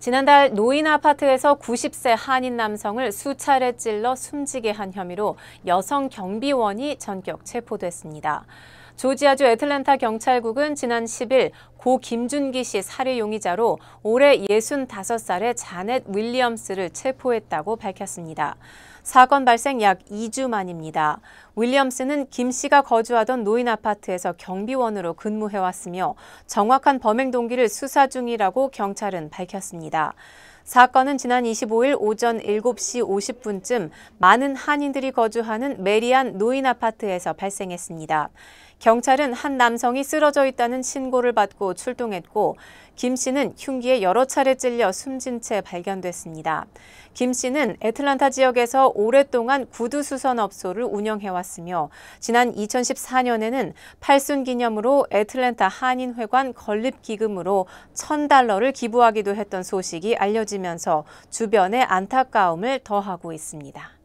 지난달 노인 아파트에서 90세 한인 남성을 수차례 찔러 숨지게 한 혐의로 여성 경비원이 전격 체포됐습니다. 조지아주 애틀랜타 경찰국은 지난 10일 고 김준기 씨 살해 용의자로 올해 65살의 자넷 윌리엄스를 체포했다고 밝혔습니다. 사건 발생 약 2주 만입니다. 윌리엄스는 김 씨가 거주하던 노인 아파트에서 경비원으로 근무해왔으며 정확한 범행 동기를 수사 중이라고 경찰은 밝혔습니다. 사건은 지난 25일 오전 7시 50분쯤 많은 한인들이 거주하는 메리안 노인 아파트에서 발생했습니다. 경찰은 한 남성이 쓰러져 있다는 신고를 받고 출동했고 김 씨는 흉기에 여러 차례 찔려 숨진 채 발견됐습니다. 김 씨는 애틀란타 지역에서 오랫동안 구두 수선 업소를 운영해왔습니다. 받았으며 지난 2014년에는 팔순 기념으로 애틀랜타 한인회관 건립기금으로 1000달러를 기부하기도 했던 소식이 알려지면서 주변의 안타까움을 더하고 있습니다.